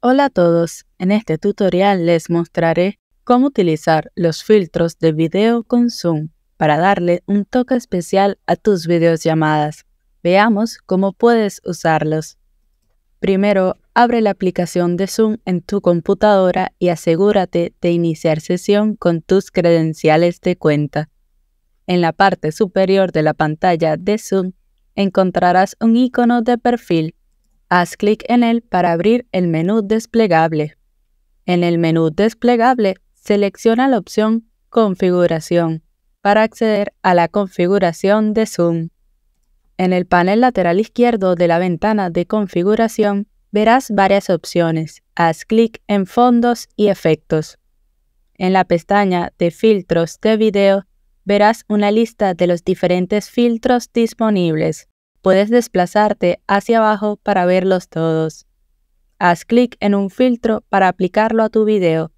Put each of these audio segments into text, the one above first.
Hola a todos, en este tutorial les mostraré cómo utilizar los filtros de video con Zoom para darle un toque especial a tus videollamadas. Veamos cómo puedes usarlos. Primero, abre la aplicación de Zoom en tu computadora y asegúrate de iniciar sesión con tus credenciales de cuenta. En la parte superior de la pantalla de Zoom encontrarás un icono de perfil Haz clic en él para abrir el menú desplegable. En el menú desplegable, selecciona la opción Configuración para acceder a la configuración de Zoom. En el panel lateral izquierdo de la ventana de configuración, verás varias opciones. Haz clic en Fondos y Efectos. En la pestaña de Filtros de video, verás una lista de los diferentes filtros disponibles puedes desplazarte hacia abajo para verlos todos. Haz clic en un filtro para aplicarlo a tu video.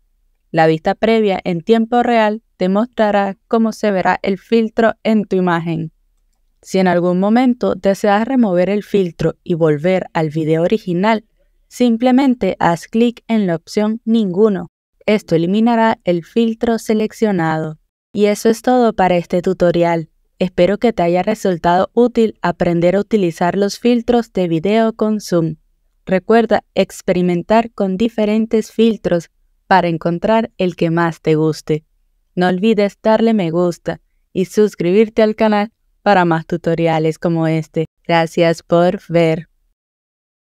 La vista previa en tiempo real te mostrará cómo se verá el filtro en tu imagen. Si en algún momento deseas remover el filtro y volver al video original, simplemente haz clic en la opción Ninguno. Esto eliminará el filtro seleccionado. Y eso es todo para este tutorial. Espero que te haya resultado útil aprender a utilizar los filtros de video con Zoom. Recuerda experimentar con diferentes filtros para encontrar el que más te guste. No olvides darle me gusta y suscribirte al canal para más tutoriales como este. Gracias por ver.